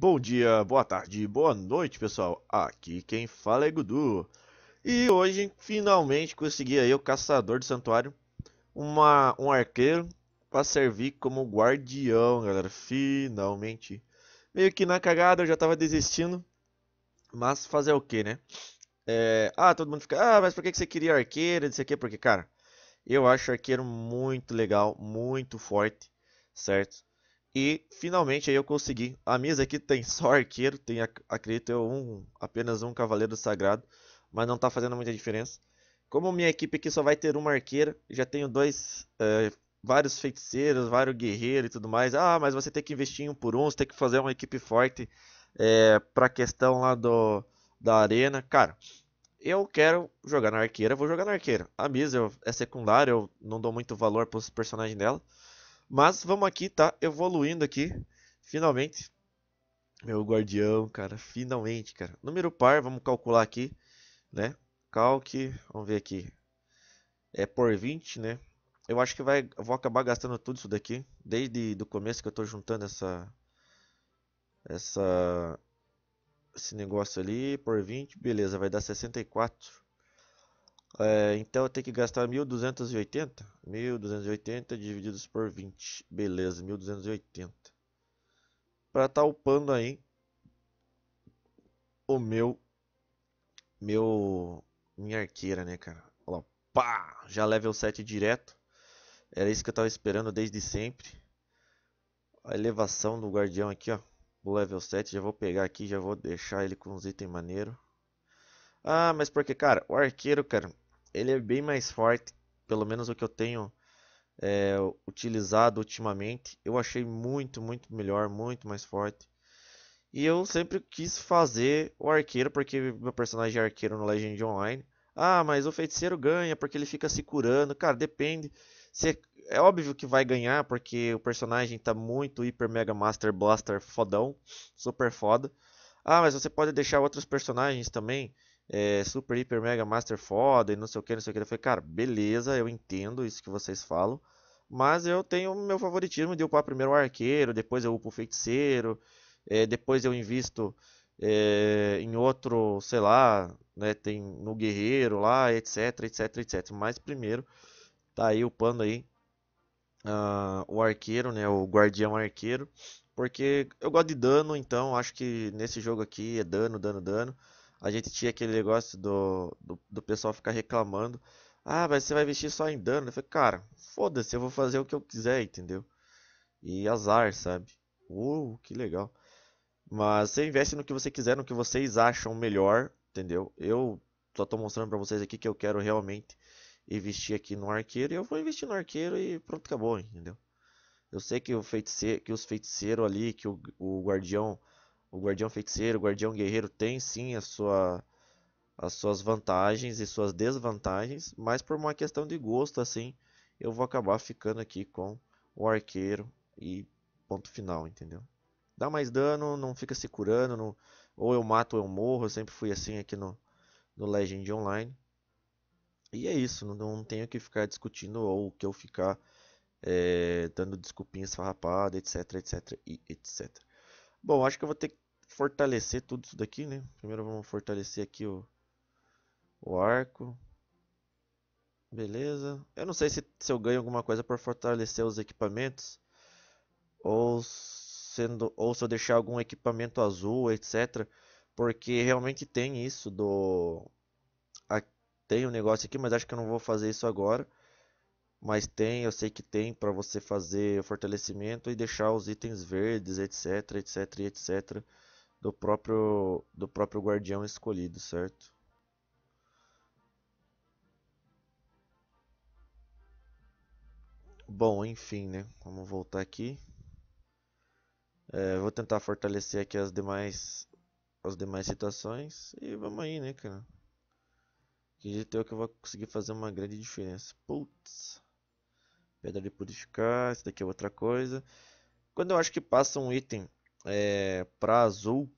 Bom dia, boa tarde, boa noite, pessoal. Aqui quem fala é Gudu. E hoje finalmente consegui aí o caçador de santuário, uma um arqueiro para servir como guardião, galera. Finalmente. Meio que na cagada, eu já tava desistindo. Mas fazer o que, né? É... Ah, todo mundo fica. Ah, mas por que você queria arqueiro? o aqui, porque, cara, eu acho arqueiro muito legal, muito forte, certo? E finalmente aí eu consegui. A mesa aqui tem só arqueiro, tem acredito eu um, apenas um cavaleiro sagrado, mas não tá fazendo muita diferença. Como minha equipe aqui só vai ter uma arqueira, já tenho dois, uh, vários feiticeiros, vários guerreiros e tudo mais. Ah, mas você tem que investir em um por um, você tem que fazer uma equipe forte é, pra questão lá do, da arena. Cara, eu quero jogar na arqueira, vou jogar na arqueira. A mesa é secundária, eu não dou muito valor pros personagens dela. Mas vamos aqui, tá? Evoluindo aqui. Finalmente. Meu guardião, cara. Finalmente, cara. Número par, vamos calcular aqui, né? Calque, vamos ver aqui. É por 20, né? Eu acho que vai, vou acabar gastando tudo isso daqui. Desde o começo que eu tô juntando essa... Essa... Esse negócio ali, por 20. Beleza, vai dar 64. É, então eu tenho que gastar 1280. 1280 divididos por 20. Beleza, 1280. Para estar tá upando aí o meu meu minha arqueira, né, cara? Olha lá, pá, já level 7 direto. Era isso que eu tava esperando desde sempre. A elevação do guardião aqui, ó, o level 7, já vou pegar aqui, já vou deixar ele com uns itens maneiro. Ah, mas porque, cara, o arqueiro, cara, ele é bem mais forte, pelo menos o que eu tenho é, utilizado ultimamente. Eu achei muito, muito melhor, muito mais forte. E eu sempre quis fazer o arqueiro, porque meu personagem é arqueiro no Legend Online. Ah, mas o feiticeiro ganha porque ele fica se curando. Cara, depende. É, é óbvio que vai ganhar, porque o personagem tá muito hiper mega master blaster fodão. Super foda. Ah, mas você pode deixar outros personagens também é, super, hiper, mega, master foda e não sei o que, não sei o que. Eu falei, cara, beleza, eu entendo isso que vocês falam. Mas eu tenho meu favoritismo de upar primeiro o arqueiro, depois eu upo o feiticeiro, é, depois eu invisto é, em outro, sei lá, né, tem no guerreiro lá, etc, etc, etc. Mas primeiro tá aí upando aí uh, o arqueiro, né, o guardião arqueiro, porque eu gosto de dano, então acho que nesse jogo aqui é dano, dano, dano a gente tinha aquele negócio do, do, do pessoal ficar reclamando. Ah, mas você vai vestir só em dano. Eu falei, cara, foda-se, eu vou fazer o que eu quiser, entendeu? E azar, sabe? Uh, que legal. Mas você investe no que você quiser, no que vocês acham melhor, entendeu? Eu só tô mostrando pra vocês aqui que eu quero realmente investir aqui no arqueiro. E eu vou investir no arqueiro e pronto, acabou, entendeu? Eu sei que, o feitice que os feiticeiros ali, que o, o guardião o guardião feiticeiro, o guardião guerreiro tem sim a sua, as suas vantagens e suas desvantagens, mas por uma questão de gosto assim, eu vou acabar ficando aqui com o arqueiro e ponto final, entendeu? Dá mais dano, não fica se curando, não... ou eu mato ou eu morro, eu sempre fui assim aqui no, no Legend Online. E é isso, não, não tenho que ficar discutindo ou que eu ficar é, dando desculpinhas farrapada, etc, etc e etc. Bom, acho que eu vou ter que fortalecer tudo isso daqui, né? Primeiro vamos fortalecer aqui o, o arco. Beleza. Eu não sei se, se eu ganho alguma coisa por fortalecer os equipamentos. Ou, sendo, ou se eu deixar algum equipamento azul, etc. Porque realmente tem isso do... A, tem um negócio aqui, mas acho que eu não vou fazer isso agora. Mas tem, eu sei que tem para você fazer o fortalecimento e deixar os itens verdes, etc, etc, etc do próprio do próprio guardião escolhido, certo? Bom, enfim, né? Vamos voltar aqui. É, vou tentar fortalecer aqui as demais as demais situações e vamos aí, né, cara? Acredito eu que eu vou conseguir fazer uma grande diferença. Putz. Pedra de purificar, isso daqui é outra coisa. Quando eu acho que passa um item é, para azul,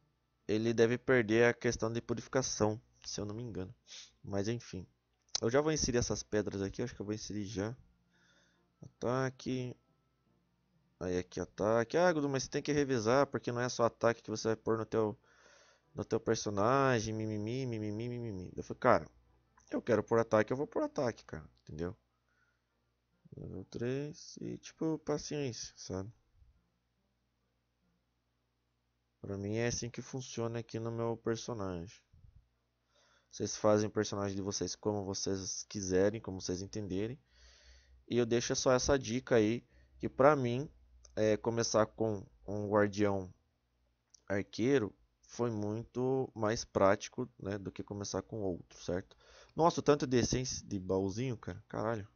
ele deve perder a questão de purificação, se eu não me engano. Mas enfim, eu já vou inserir essas pedras aqui, acho que eu vou inserir já. Ataque. Aí aqui ataque. Ah, Gudu, mas você tem que revisar, porque não é só ataque que você vai pôr no teu, no teu personagem, mimimi, mimimi, mimimi. Eu falei, cara, eu quero pôr ataque, eu vou pôr ataque, cara, entendeu? Level 3 e tipo, paciência, sabe? Pra mim é assim que funciona aqui no meu personagem. Vocês fazem o personagem de vocês como vocês quiserem, como vocês entenderem. E eu deixo só essa dica aí, que pra mim, é, começar com um guardião arqueiro foi muito mais prático né, do que começar com outro, certo? Nossa, o tanto de essência de baúzinho, cara, caralho.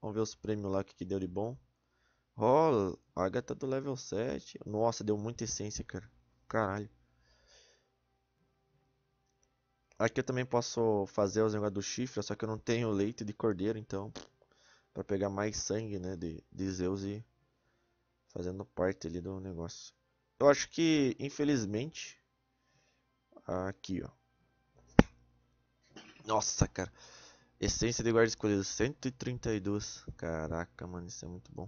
Vamos ver os prêmios lá que, que deu de bom. Ó, a gata do level 7. Nossa, deu muita essência, cara. Caralho. Aqui eu também posso fazer os negócios do chifre, só que eu não tenho leite de cordeiro, então... para pegar mais sangue, né, de, de Zeus e... Fazendo parte ali do negócio. Eu acho que, infelizmente... Aqui, ó. Nossa, cara. Essência de guarda escolhida, 132. Caraca, mano, isso é muito bom.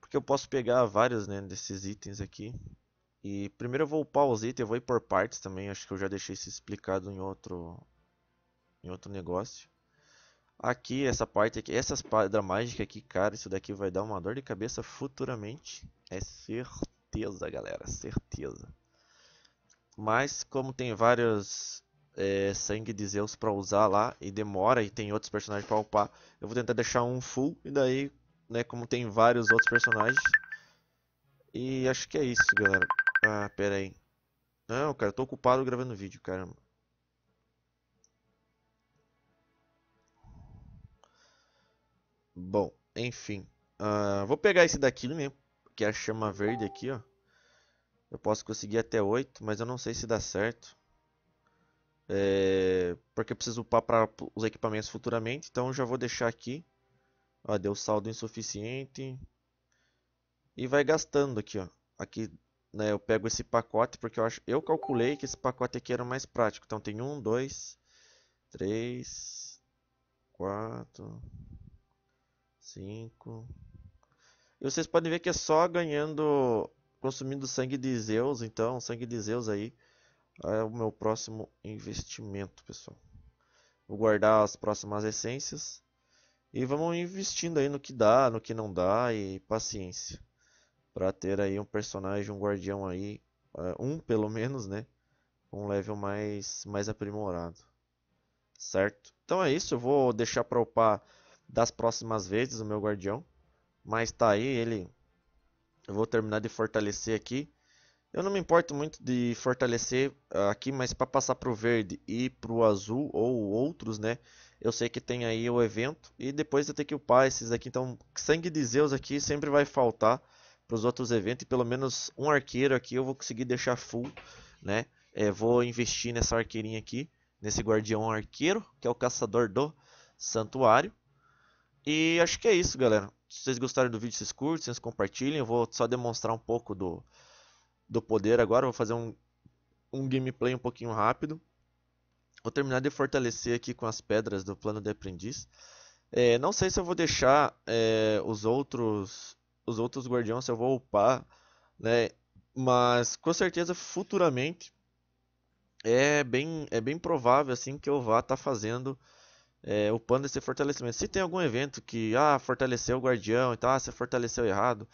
Porque eu posso pegar vários, né, desses itens aqui. E primeiro eu vou upar os itens, eu vou ir por partes também. Acho que eu já deixei isso explicado em outro, em outro negócio. Aqui, essa parte aqui, essas da mágica aqui, cara, isso daqui vai dar uma dor de cabeça futuramente. É certeza, galera, certeza. Mas como tem vários é, sangue de Zeus para usar lá e demora e tem outros personagens para upar. Eu vou tentar deixar um full e daí, né, como tem vários outros personagens. E acho que é isso, galera. Ah, pera aí. Não, cara, eu tô ocupado gravando vídeo, caramba. Bom, enfim. Uh, vou pegar esse daqui, né? Que é a chama verde aqui, ó. Eu posso conseguir até 8, mas eu não sei se dá certo. É, porque eu preciso upar para os equipamentos futuramente. Então já vou deixar aqui. Ó, deu saldo insuficiente. E vai gastando aqui, ó. Aqui né, eu pego esse pacote porque eu acho, eu calculei que esse pacote aqui era mais prático. Então tem um, dois, três, quatro, cinco. E vocês podem ver que é só ganhando, consumindo sangue de Zeus, então sangue de Zeus aí ah, é o meu próximo investimento, pessoal. Vou guardar as próximas essências e vamos investindo aí no que dá, no que não dá e paciência para ter aí um personagem, um guardião aí, eh, um pelo menos, né? Um level mais mais aprimorado. Certo? Então é isso, eu vou deixar para upar das próximas vezes o meu guardião, mas tá aí ele eu vou terminar de fortalecer aqui eu não me importo muito de fortalecer ah, aqui, mas para passar para o verde e para o azul ou outros, né? Eu sei que tem aí o evento e depois eu tenho que upar esses aqui. Então, sangue de Zeus aqui sempre vai faltar para os outros eventos. E pelo menos um arqueiro aqui eu vou conseguir deixar full, né? É, vou investir nessa arqueirinha aqui, nesse guardião arqueiro, que é o caçador do santuário. E acho que é isso, galera. Se vocês gostaram do vídeo, vocês curtem, vocês compartilhem. Eu vou só demonstrar um pouco do do poder agora. Vou fazer um, um gameplay um pouquinho rápido. Vou terminar de fortalecer aqui com as pedras do plano de aprendiz. É, não sei se eu vou deixar é, os outros os outros guardiões, se eu vou upar, né? Mas com certeza futuramente é bem, é bem provável assim que eu vá estar tá fazendo é, upando esse fortalecimento. Se tem algum evento que ah, fortaleceu o guardião e então, tal, ah, você fortaleceu errado,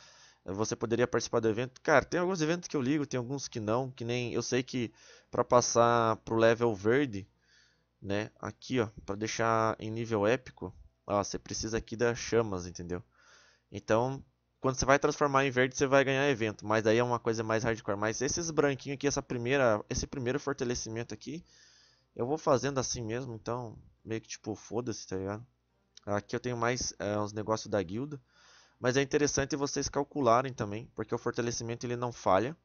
você poderia participar do evento. Cara, tem alguns eventos que eu ligo, tem alguns que não, que nem eu sei que para passar pro level verde, né, aqui, ó, para deixar em nível épico, ó, você precisa aqui das chamas, entendeu? Então, quando você vai transformar em verde, você vai ganhar evento, mas daí é uma coisa mais hardcore, mas esses branquinhos aqui, essa primeira, esse primeiro fortalecimento aqui, eu vou fazendo assim mesmo, então meio que tipo, foda-se, tá ligado? Aqui eu tenho mais é, uns negócios da guilda. Mas é interessante vocês calcularem também, porque o fortalecimento ele não falha.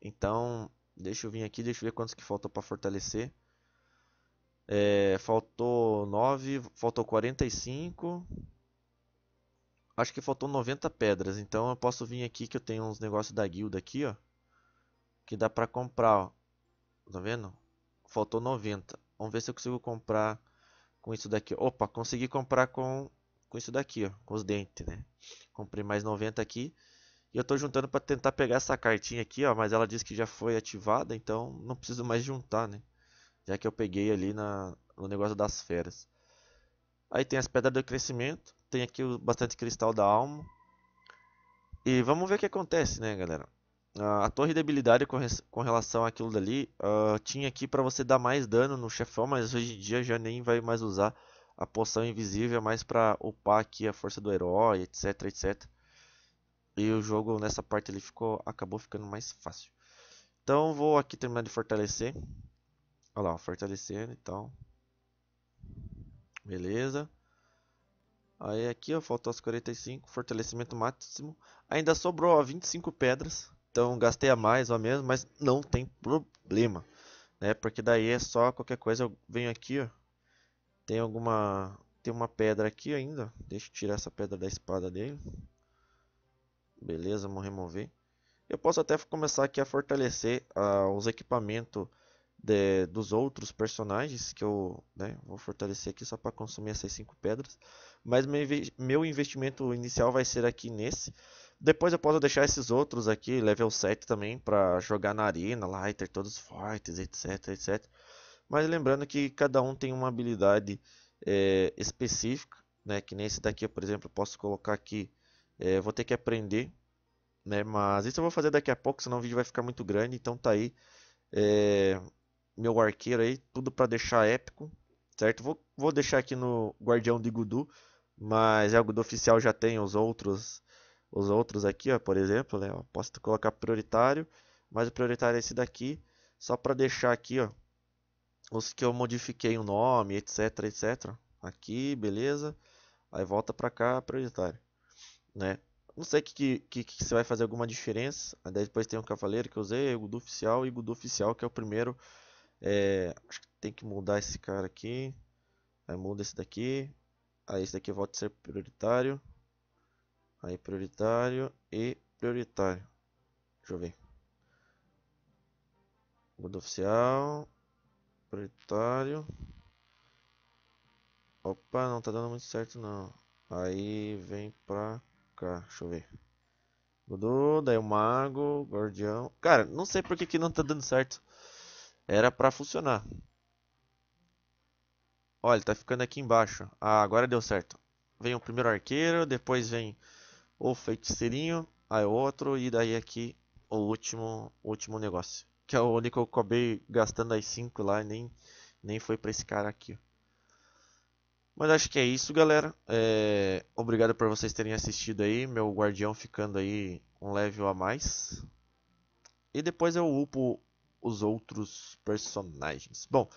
Então, deixa eu vir aqui, deixa eu ver quantos que faltou para fortalecer. É, faltou 9, faltou 45. Acho que faltou 90 pedras, então eu posso vir aqui que eu tenho uns negócios da guilda aqui, ó. Que dá pra comprar, ó. Tá vendo? Faltou 90. Vamos ver se eu consigo comprar com isso daqui. Opa, consegui comprar com com isso daqui, ó, com os dentes, né? Comprei mais 90 aqui. E eu estou juntando para tentar pegar essa cartinha aqui, ó, mas ela disse que já foi ativada, então não preciso mais juntar, né? Já que eu peguei ali na, no negócio das feras. Aí tem as pedras do crescimento, tem aqui o bastante cristal da alma. E vamos ver o que acontece, né, galera? a torre de habilidade com, relação àquilo dali uh, tinha aqui para você dar mais dano no chefão, mas hoje em dia já nem vai mais usar a poção invisível é mais para upar aqui a força do herói, etc, etc. E o jogo nessa parte ele ficou, acabou ficando mais fácil. Então vou aqui terminar de fortalecer. Olha lá, fortalecendo e tal. Beleza. Aí aqui, ó, faltou as 45, fortalecimento máximo. Ainda sobrou, ó, 25 pedras. Então gastei a mais ou mesmo menos, mas não tem problema. Né? Porque daí é só qualquer coisa, eu venho aqui, ó. Tem alguma... Tem uma pedra aqui ainda. Deixa eu tirar essa pedra da espada dele. Beleza, vamos remover. Eu posso até começar aqui a fortalecer ah, os equipamentos de, dos outros personagens. Que eu né, vou fortalecer aqui só para consumir essas 5 pedras. Mas meu, meu investimento inicial vai ser aqui nesse. Depois eu posso deixar esses outros aqui, level 7 também, para jogar na arena lá e ter todos fortes, etc, etc. Mas lembrando que cada um tem uma habilidade é, específica, né? Que nem esse daqui, por exemplo, posso colocar aqui, é, vou ter que aprender, né? Mas isso eu vou fazer daqui a pouco, senão o vídeo vai ficar muito grande. Então tá aí é, meu arqueiro aí, tudo para deixar épico, certo? Vou, vou deixar aqui no Guardião de Gudu, mas é o Gudu oficial já tem os outros, os outros aqui, ó, por exemplo, né? posso colocar prioritário, mas o prioritário é esse daqui, só para deixar aqui, ó os que eu modifiquei o nome, etc, etc. Aqui, beleza. Aí volta para cá, prioritário, né? Não sei que, que, que, se vai fazer alguma diferença. Aí depois tem o Cavaleiro que eu usei, o Gudu Oficial e o Gudu Oficial que é o primeiro. É, acho que tem que mudar esse cara aqui. Aí muda esse daqui. Aí esse daqui volta a ser prioritário. Aí prioritário e prioritário. Deixa eu ver. Gudu Oficial proprietário. Opa, não tá dando muito certo não. Aí vem pra cá, deixa eu ver. Mudou, daí o mago, guardião. Cara, não sei por que, que não tá dando certo. Era pra funcionar. Olha, tá ficando aqui embaixo. Ah, agora deu certo. Vem o primeiro arqueiro, depois vem o feiticeirinho, aí outro e daí aqui o último, último negócio. Que é o único que eu acabei gastando as 5 lá e nem, nem foi pra esse cara aqui. Mas acho que é isso, galera. É... Obrigado por vocês terem assistido aí. Meu guardião ficando aí um level a mais. E depois eu upo os outros personagens. Bom,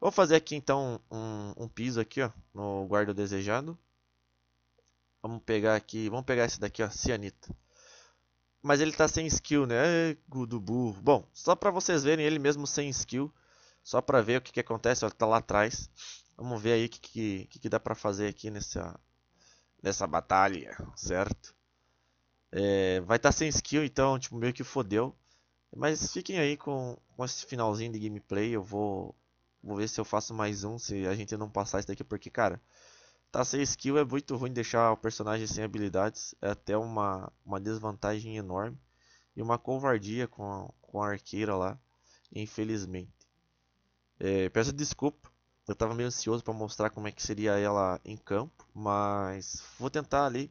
vou fazer aqui então um, um piso aqui, ó. No guarda desejado. Vamos pegar aqui, vamos pegar esse daqui, ó. Cianita mas ele tá sem skill, né? É, Gudo burro. Bom, só pra vocês verem ele mesmo sem skill. Só pra ver o que, que acontece. Olha, tá lá atrás. Vamos ver aí o que, que, que, que dá pra fazer aqui nessa, nessa batalha, certo? É, vai estar tá sem skill, então, tipo, meio que fodeu. Mas fiquem aí com, com esse finalzinho de gameplay. Eu vou, vou ver se eu faço mais um, se a gente não passar isso daqui, porque, cara... Tá sem skill é muito ruim deixar o personagem sem habilidades, é até uma, uma desvantagem enorme e uma covardia com a, com a arqueira lá, infelizmente. É, peço desculpa, eu tava meio ansioso para mostrar como é que seria ela em campo, mas vou tentar ali.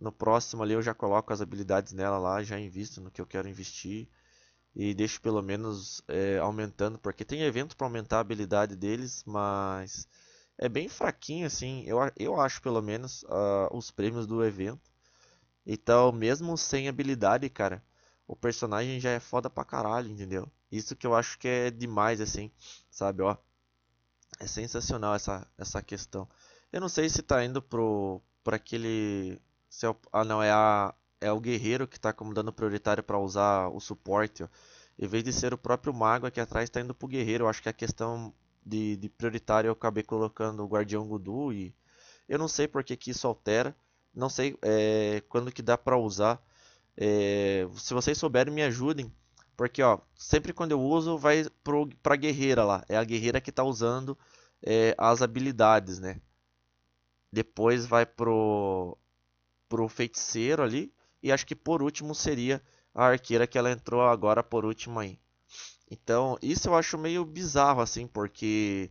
No próximo ali eu já coloco as habilidades nela lá, já invisto no que eu quero investir e deixo pelo menos é, aumentando, porque tem evento para aumentar a habilidade deles, mas é bem fraquinho, assim, eu, eu acho pelo menos uh, os prêmios do evento. Então, mesmo sem habilidade, cara, o personagem já é foda pra caralho, entendeu? Isso que eu acho que é demais, assim, sabe, ó. É sensacional essa, essa questão. Eu não sei se tá indo pro, pra aquele... Se é o, ah, não, é a... É o guerreiro que tá como dando prioritário para usar o suporte, ó. Em vez de ser o próprio mago aqui atrás, tá indo pro guerreiro. Eu acho que a questão de, de prioritário eu acabei colocando o Guardião Gudu e eu não sei porque que isso altera, não sei é, quando que dá para usar. É, se vocês souberem, me ajudem, porque ó, sempre quando eu uso vai pro, pra guerreira lá, é a guerreira que tá usando é, as habilidades, né? Depois vai pro, pro feiticeiro ali, e acho que por último seria a arqueira que ela entrou agora por último aí. Então, isso eu acho meio bizarro, assim, porque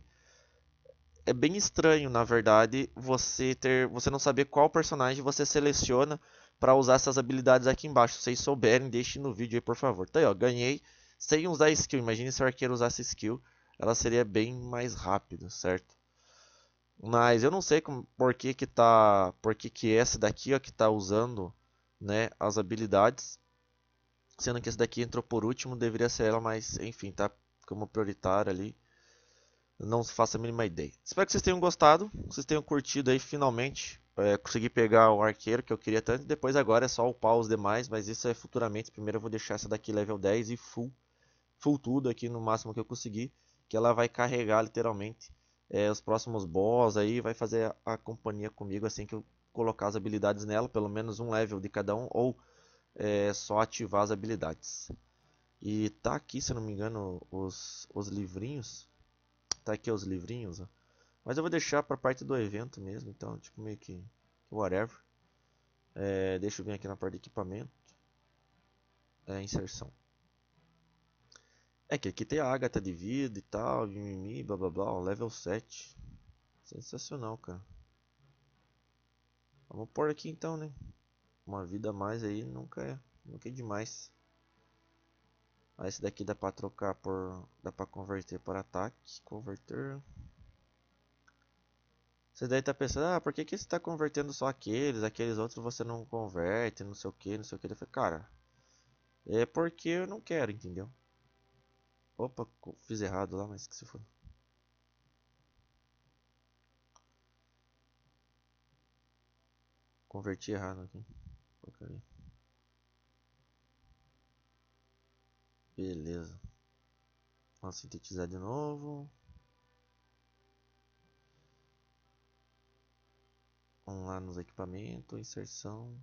é bem estranho, na verdade, você ter, você não saber qual personagem você seleciona para usar essas habilidades aqui embaixo. Se vocês souberem, deixem no vídeo aí, por favor. Tá aí, ó, ganhei sem usar skill. Imagine se o arqueiro usasse skill, ela seria bem mais rápida, certo? Mas eu não sei como, por que que tá, por que que essa daqui, ó, que tá usando, né, as habilidades. Sendo que essa daqui entrou por último, deveria ser ela, mas enfim, tá como prioritária ali. Não faça a mínima ideia. Espero que vocês tenham gostado, vocês tenham curtido aí finalmente. É, consegui pegar o arqueiro que eu queria tanto, depois agora é só upar os demais, mas isso é futuramente. Primeiro eu vou deixar essa daqui level 10 e full, full tudo aqui no máximo que eu conseguir, que ela vai carregar literalmente é, os próximos boss aí, vai fazer a, a companhia comigo assim que eu colocar as habilidades nela, pelo menos um level de cada um, ou é só ativar as habilidades. E tá aqui, se não me engano, os, os livrinhos. Tá aqui os livrinhos, ó. Mas eu vou deixar pra parte do evento mesmo, então, tipo, meio que whatever. É, deixa eu vir aqui na parte de equipamento. É, inserção. É que aqui tem a Agatha de vida e tal, mimimi, blá blá blá, ó, level 7. Sensacional, cara. Vamos por aqui então, né? uma vida a mais aí nunca é, nunca é demais. Ah, esse daqui dá pra trocar por. dá pra converter por ataque. Converter. Você daí tá pensando, ah, por que, que você tá convertendo só aqueles, aqueles outros você não converte, não sei o que, não sei o que. Eu falei, cara, é porque eu não quero, entendeu? Opa, fiz errado lá, mas que se for Converti errado aqui porcaria. Beleza. Vamos sintetizar de novo. Vamos lá nos equipamentos, inserção.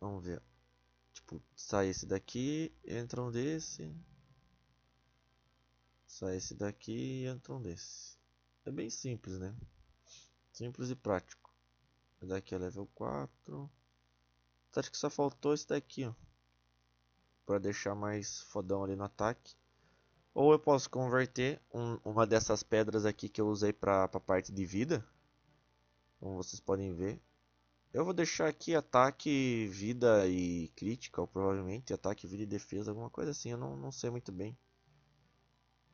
Vamos ver. Tipo, sai esse daqui, entra um desse. Sai esse daqui e entra um desse. É bem simples, né? Simples e prático. Daqui é level 4. Acho que só faltou esse daqui, ó. Pra deixar mais fodão ali no ataque. Ou eu posso converter um, uma dessas pedras aqui que eu usei pra, pra parte de vida. Como vocês podem ver. Eu vou deixar aqui ataque, vida e crítica, provavelmente. Ataque, vida e defesa, alguma coisa assim. Eu não, não sei muito bem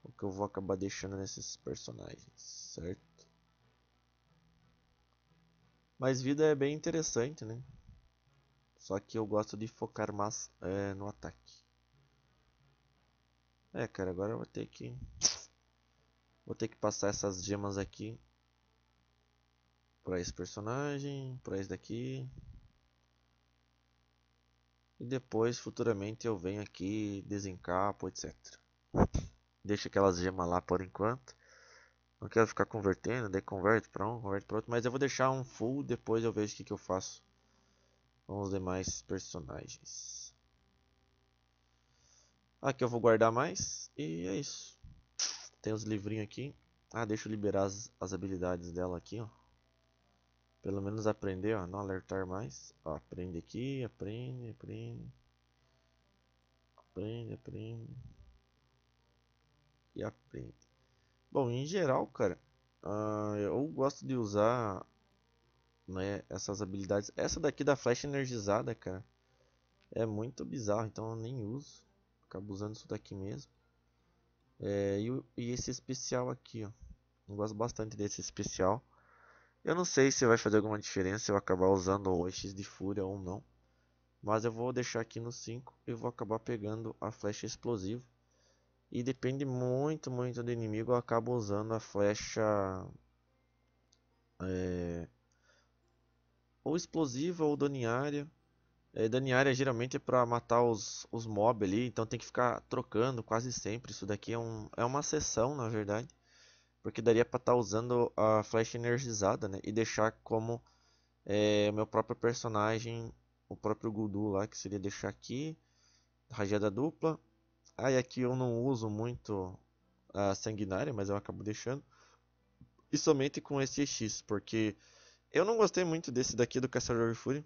o que eu vou acabar deixando nesses personagens, certo? Mas vida é bem interessante, né? Só que eu gosto de focar mais é, no ataque. É, cara, agora eu vou ter que... Vou ter que passar essas gemas aqui. Pra esse personagem, pra esse daqui. E depois, futuramente, eu venho aqui, desencapo, etc. Deixa aquelas gemas lá por enquanto. Não quero ficar convertendo, daí converte para um, converte para outro. Mas eu vou deixar um full, depois eu vejo o que, que eu faço com os demais personagens. Aqui eu vou guardar mais e é isso. Tem os livrinhos aqui. Ah, deixa eu liberar as, as habilidades dela aqui, ó. Pelo menos aprender, ó, não alertar mais. Ó, aprende aqui, aprende, aprende. Aprende, aprende. E aprende. Bom, em geral, cara, uh, eu gosto de usar né, essas habilidades. Essa daqui da flecha energizada, cara, é muito bizarro, então eu nem uso. Acabo usando isso daqui mesmo. É, e, e esse especial aqui, ó. Eu gosto bastante desse especial. Eu não sei se vai fazer alguma diferença eu acabar usando o X de Fúria ou não. Mas eu vou deixar aqui no 5 e vou acabar pegando a flecha explosiva. E depende muito, muito do inimigo. Eu acabo usando a flecha. É, ou explosiva ou daniária. É, daniária geralmente é para matar os, os mob ali. Então tem que ficar trocando quase sempre. Isso daqui é, um, é uma sessão na verdade. Porque daria para estar tá usando a flecha energizada né? e deixar como é, meu próprio personagem, o próprio Gudu lá, que seria deixar aqui, rajada dupla, ah, e aqui eu não uso muito a sanguinária, mas eu acabo deixando. E somente com esse EX, porque eu não gostei muito desse daqui do Caçador de Fúria.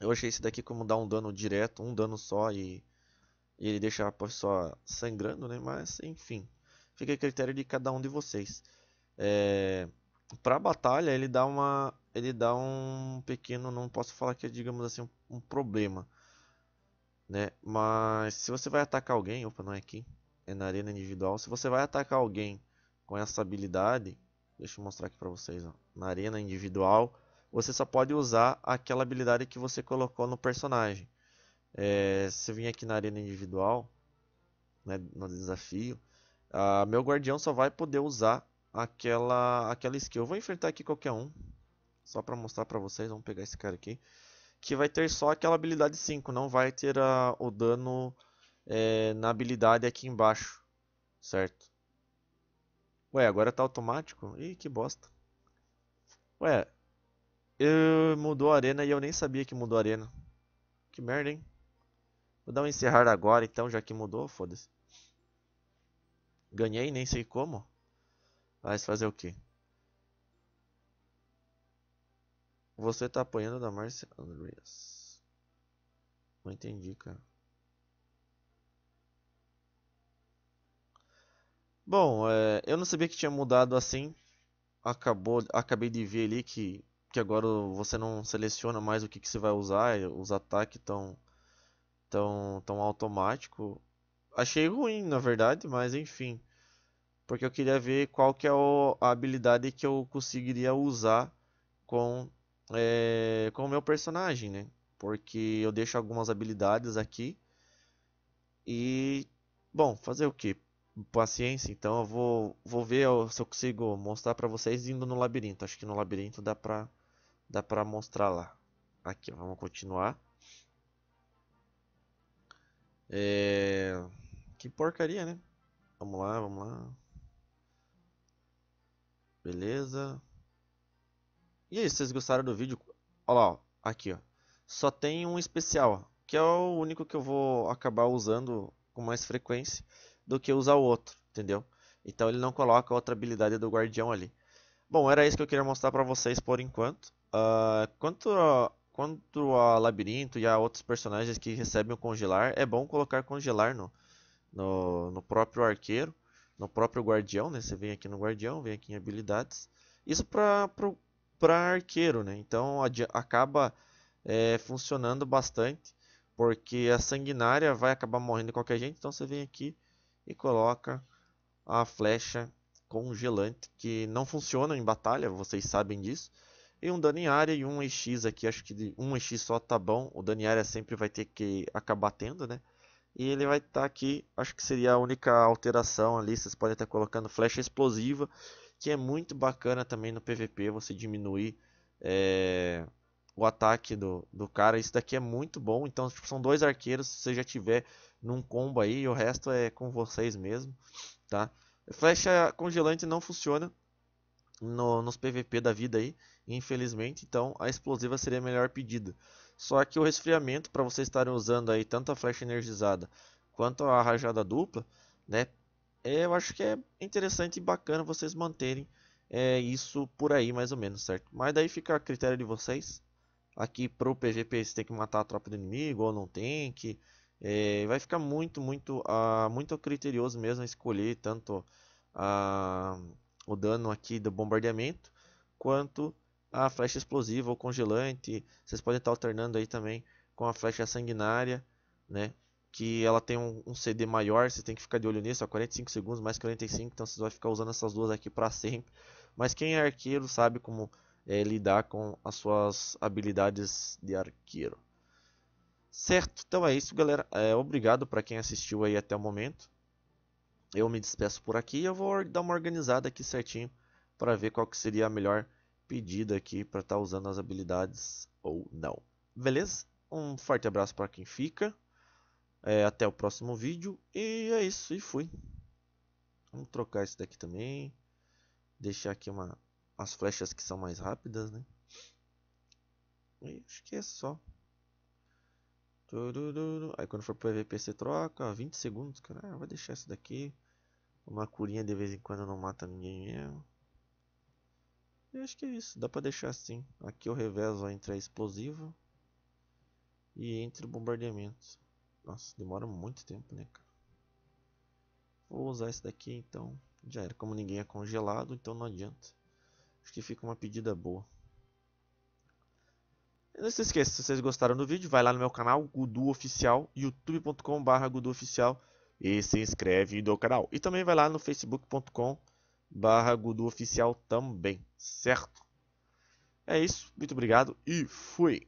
Eu achei esse daqui como dar um dano direto, um dano só e, e ele deixar a pessoa sangrando, né? Mas enfim, fica a critério de cada um de vocês. É, para batalha ele dá uma, ele dá um pequeno, não posso falar que é digamos assim um, um problema, né? Mas se você vai atacar alguém, opa, não é aqui, é na arena individual. Se você vai atacar alguém com essa habilidade, deixa eu mostrar aqui para vocês, ó. na arena individual, você só pode usar aquela habilidade que você colocou no personagem. É, se vir aqui na arena individual, né, no desafio, a, meu guardião só vai poder usar aquela, aquela skill. Eu vou enfrentar aqui qualquer um, só para mostrar para vocês, vamos pegar esse cara aqui que vai ter só aquela habilidade 5, não vai ter a, o dano é, na habilidade aqui embaixo, certo? Ué, agora tá automático? Ih, que bosta. Ué, eu, mudou a arena e eu nem sabia que mudou a arena. Que merda, hein? Vou dar um encerrar agora então, já que mudou, foda-se. Ganhei, nem sei como. Mas fazer o quê? Você tá apanhando da Marcia Andreas. Não entendi, cara. Bom, é, eu não sabia que tinha mudado assim. Acabou, acabei de ver ali que, que agora você não seleciona mais o que, que você vai usar. Os ataques tão, tão, tão automático. Achei ruim, na verdade, mas enfim. Porque eu queria ver qual que é a habilidade que eu conseguiria usar com é, com o meu personagem, né? Porque eu deixo algumas habilidades aqui. E, bom, fazer o que? Paciência, então eu vou, vou ver se eu consigo mostrar pra vocês indo no labirinto. Acho que no labirinto dá pra, dá pra mostrar lá. Aqui, vamos continuar. É... Que porcaria, né? Vamos lá, vamos lá. Beleza. E aí, vocês gostaram do vídeo? Olha lá, ó, aqui ó. Só tem um especial, que é o único que eu vou acabar usando com mais frequência do que usar o outro, entendeu? Então ele não coloca outra habilidade do guardião ali. Bom, era isso que eu queria mostrar para vocês por enquanto. Uh, quanto, a, quanto a Labirinto e a outros personagens que recebem o congelar, é bom colocar congelar no, no, no próprio arqueiro, no próprio guardião, né? Você vem aqui no guardião, vem aqui em habilidades. Isso para para arqueiro, né? Então acaba é, funcionando bastante, porque a sanguinária vai acabar morrendo qualquer gente, então você vem aqui e coloca a flecha congelante, que não funciona em batalha, vocês sabem disso. E um dano em área e um EX aqui, acho que um EX só tá bom, o dano em área sempre vai ter que acabar tendo, né? E ele vai estar tá aqui, acho que seria a única alteração ali, vocês podem estar colocando flecha explosiva, que é muito bacana também no PVP, você diminuir é, o ataque do, do cara. Isso daqui é muito bom, então tipo, são dois arqueiros, se você já tiver num combo aí, o resto é com vocês mesmo, tá? Flecha congelante não funciona no, nos PVP da vida aí, infelizmente, então a explosiva seria a melhor pedida. Só que o resfriamento, para vocês estarem usando aí tanto a flecha energizada quanto a rajada dupla, né? É, eu acho que é interessante e bacana vocês manterem é, isso por aí mais ou menos, certo? Mas daí fica a critério de vocês. Aqui pro pvp se tem que matar a tropa do inimigo ou não tem que... É, vai ficar muito, muito, uh, muito criterioso mesmo escolher tanto uh, o dano aqui do bombardeamento quanto a flecha explosiva ou congelante. Vocês podem estar alternando aí também com a flecha sanguinária, né? Que ela tem um, um CD maior, vocês tem que ficar de olho nisso, a 45 segundos mais 45, então vocês vão ficar usando essas duas aqui para sempre. Mas quem é arqueiro sabe como é, lidar com as suas habilidades de arqueiro. Certo, então é isso, galera. É, obrigado para quem assistiu aí até o momento. Eu me despeço por aqui e eu vou dar uma organizada aqui certinho para ver qual que seria a melhor pedido aqui para estar tá usando as habilidades ou não. Beleza? Um forte abraço para quem fica. É, até o próximo vídeo. E é isso. E fui. Vamos trocar isso daqui também. Deixar aqui uma, as flechas que são mais rápidas, né? E acho que é só. Aí quando for pro PVP você troca. 20 segundos, cara. Ah, vai deixar isso daqui. Uma curinha de vez em quando não mata ninguém mesmo. E acho que é isso, dá para deixar assim. Aqui eu revezo entre a explosiva e entre o bombardeamento. Nossa, demora muito tempo, né, cara? Vou usar esse daqui então. Já era, como ninguém é congelado, então não adianta. Acho que fica uma pedida boa. não se esqueça, se vocês gostaram do vídeo, vai lá no meu canal, Gudu Oficial, youtube.com.br Gudu Oficial e se inscreve no canal. E também vai lá no facebook.com.br barra Gudu Oficial também, certo? É isso, muito obrigado e fui!